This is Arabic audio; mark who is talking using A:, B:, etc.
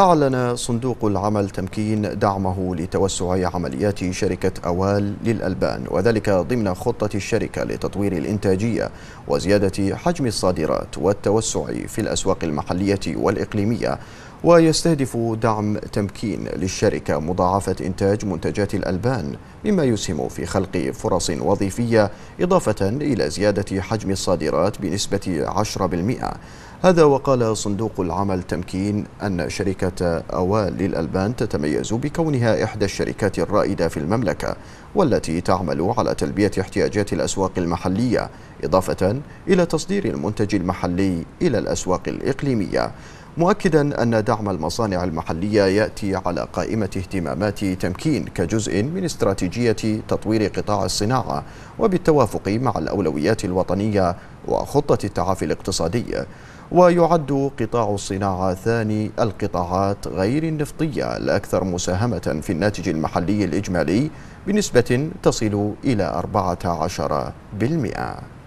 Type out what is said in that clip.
A: أعلن صندوق العمل تمكين دعمه لتوسع عمليات شركة أوال للألبان وذلك ضمن خطة الشركة لتطوير الإنتاجية وزيادة حجم الصادرات والتوسع في الأسواق المحلية والإقليمية ويستهدف دعم تمكين للشركة مضاعفة إنتاج منتجات الألبان مما يسهم في خلق فرص وظيفية إضافة إلى زيادة حجم الصادرات بنسبة 10% هذا وقال صندوق العمل تمكين أن شركة أوال للألبان تتميز بكونها إحدى الشركات الرائدة في المملكة والتي تعمل على تلبية احتياجات الأسواق المحلية إضافة إلى تصدير المنتج المحلي إلى الأسواق الإقليمية مؤكدا أن دعم المصانع المحلية يأتي على قائمة اهتمامات تمكين كجزء من استراتيجية تطوير قطاع الصناعة وبالتوافق مع الأولويات الوطنية وخطة التعافي الاقتصادي ويعد قطاع الصناعة ثاني القطاعات غير النفطية الأكثر مساهمة في الناتج المحلي الإجمالي بنسبة تصل إلى 14%